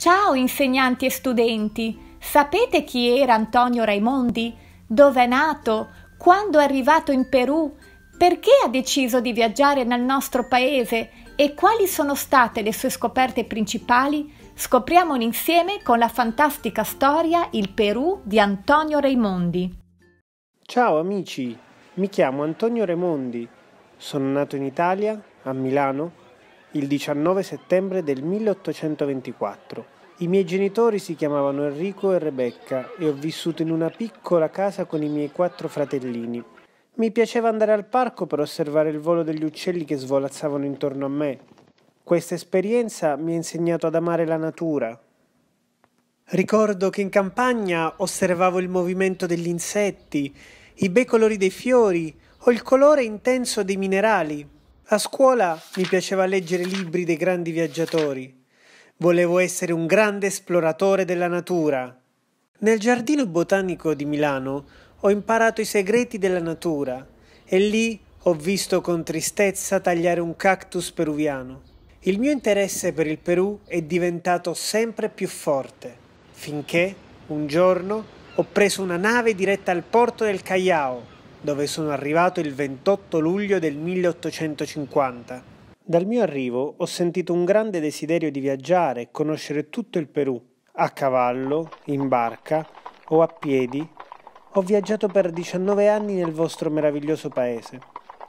Ciao insegnanti e studenti, sapete chi era Antonio Raimondi? Dove è nato? Quando è arrivato in Perù? Perché ha deciso di viaggiare nel nostro paese e quali sono state le sue scoperte principali? Scopriamolo insieme con la fantastica storia Il Perù di Antonio Raimondi. Ciao amici, mi chiamo Antonio Raimondi, sono nato in Italia, a Milano, il 19 settembre del 1824. I miei genitori si chiamavano Enrico e Rebecca e ho vissuto in una piccola casa con i miei quattro fratellini. Mi piaceva andare al parco per osservare il volo degli uccelli che svolazzavano intorno a me. Questa esperienza mi ha insegnato ad amare la natura. Ricordo che in campagna osservavo il movimento degli insetti, i bei colori dei fiori o il colore intenso dei minerali. A scuola mi piaceva leggere libri dei grandi viaggiatori. Volevo essere un grande esploratore della natura. Nel giardino botanico di Milano ho imparato i segreti della natura e lì ho visto con tristezza tagliare un cactus peruviano. Il mio interesse per il Perù è diventato sempre più forte, finché un giorno ho preso una nave diretta al porto del Callao dove sono arrivato il 28 luglio del 1850. Dal mio arrivo ho sentito un grande desiderio di viaggiare e conoscere tutto il Perù. A cavallo, in barca o a piedi, ho viaggiato per 19 anni nel vostro meraviglioso paese,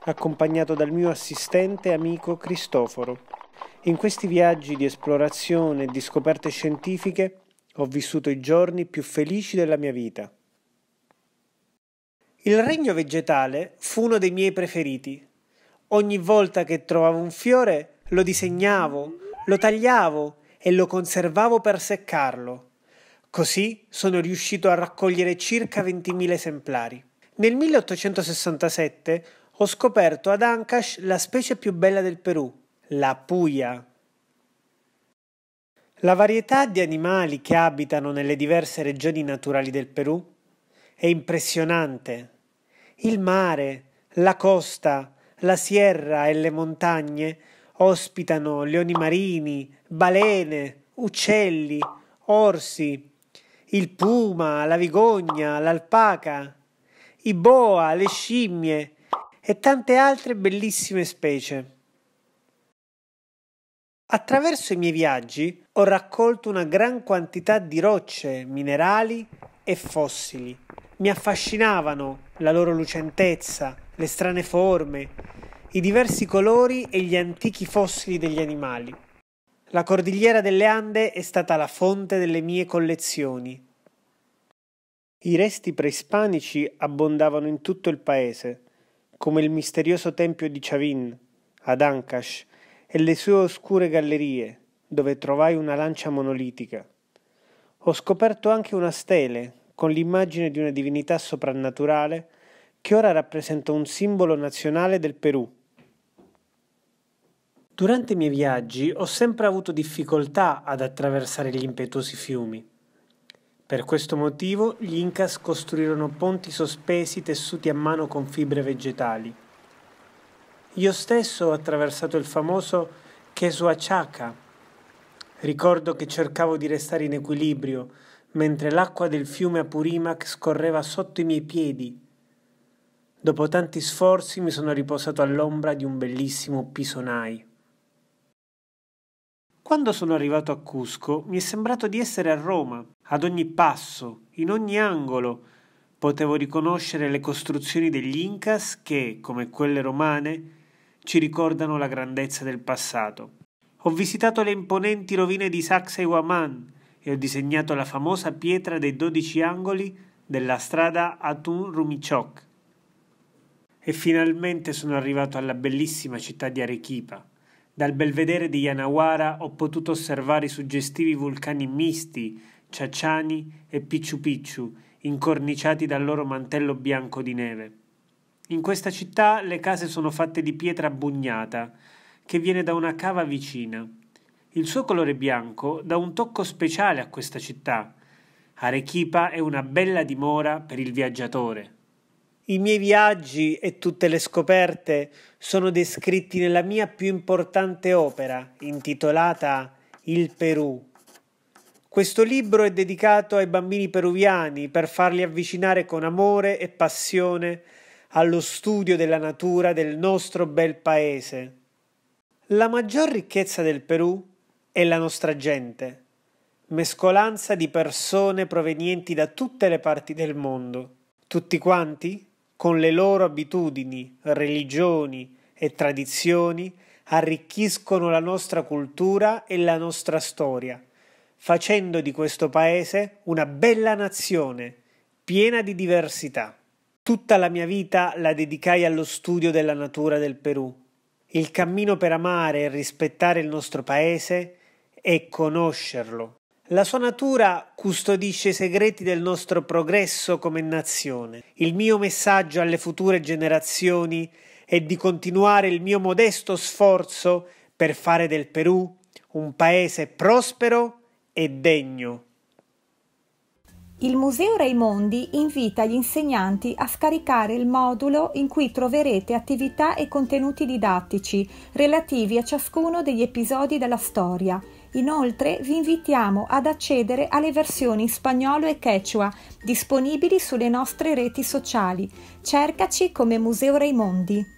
accompagnato dal mio assistente e amico Cristoforo. In questi viaggi di esplorazione e di scoperte scientifiche ho vissuto i giorni più felici della mia vita. Il regno vegetale fu uno dei miei preferiti. Ogni volta che trovavo un fiore lo disegnavo, lo tagliavo e lo conservavo per seccarlo. Così sono riuscito a raccogliere circa 20.000 esemplari. Nel 1867 ho scoperto ad Ancash la specie più bella del Perù, la puia. La varietà di animali che abitano nelle diverse regioni naturali del Perù è impressionante. Il mare, la costa, la sierra e le montagne ospitano leoni marini, balene, uccelli, orsi, il puma, la vigogna, l'alpaca, i boa, le scimmie e tante altre bellissime specie. Attraverso i miei viaggi ho raccolto una gran quantità di rocce, minerali e fossili mi affascinavano la loro lucentezza, le strane forme, i diversi colori e gli antichi fossili degli animali. La cordigliera delle Ande è stata la fonte delle mie collezioni. I resti preispanici abbondavano in tutto il paese, come il misterioso tempio di Chavin, ad Ancash, e le sue oscure gallerie, dove trovai una lancia monolitica. Ho scoperto anche una stele con l'immagine di una divinità soprannaturale che ora rappresenta un simbolo nazionale del Perù. Durante i miei viaggi ho sempre avuto difficoltà ad attraversare gli impetuosi fiumi. Per questo motivo gli Incas costruirono ponti sospesi tessuti a mano con fibre vegetali. Io stesso ho attraversato il famoso Quesuachaca. Ricordo che cercavo di restare in equilibrio, mentre l'acqua del fiume Apurimac scorreva sotto i miei piedi. Dopo tanti sforzi mi sono riposato all'ombra di un bellissimo pisonai. Quando sono arrivato a Cusco mi è sembrato di essere a Roma, ad ogni passo, in ogni angolo. Potevo riconoscere le costruzioni degli Incas che, come quelle romane, ci ricordano la grandezza del passato. Ho visitato le imponenti rovine di Huaman, e ho disegnato la famosa pietra dei dodici angoli della strada Atun Rumichok. E finalmente sono arrivato alla bellissima città di Arequipa. Dal belvedere di Yanawara ho potuto osservare i suggestivi vulcani misti, Ciaciani e Picciu Picciu, incorniciati dal loro mantello bianco di neve. In questa città le case sono fatte di pietra bugnata, che viene da una cava vicina. Il suo colore bianco dà un tocco speciale a questa città. Arequipa è una bella dimora per il viaggiatore. I miei viaggi e tutte le scoperte sono descritti nella mia più importante opera, intitolata Il Perù. Questo libro è dedicato ai bambini peruviani per farli avvicinare con amore e passione allo studio della natura del nostro bel paese. La maggior ricchezza del Perù è la nostra gente, mescolanza di persone provenienti da tutte le parti del mondo, tutti quanti con le loro abitudini, religioni e tradizioni arricchiscono la nostra cultura e la nostra storia, facendo di questo paese una bella nazione, piena di diversità. Tutta la mia vita la dedicai allo studio della natura del Perù. Il cammino per amare e rispettare il nostro paese e conoscerlo. La sua natura custodisce i segreti del nostro progresso come nazione. Il mio messaggio alle future generazioni è di continuare il mio modesto sforzo per fare del Perù un paese prospero e degno. Il Museo Raimondi invita gli insegnanti a scaricare il modulo in cui troverete attività e contenuti didattici relativi a ciascuno degli episodi della storia Inoltre vi invitiamo ad accedere alle versioni in spagnolo e quechua disponibili sulle nostre reti sociali. Cercaci come Museo Raimondi.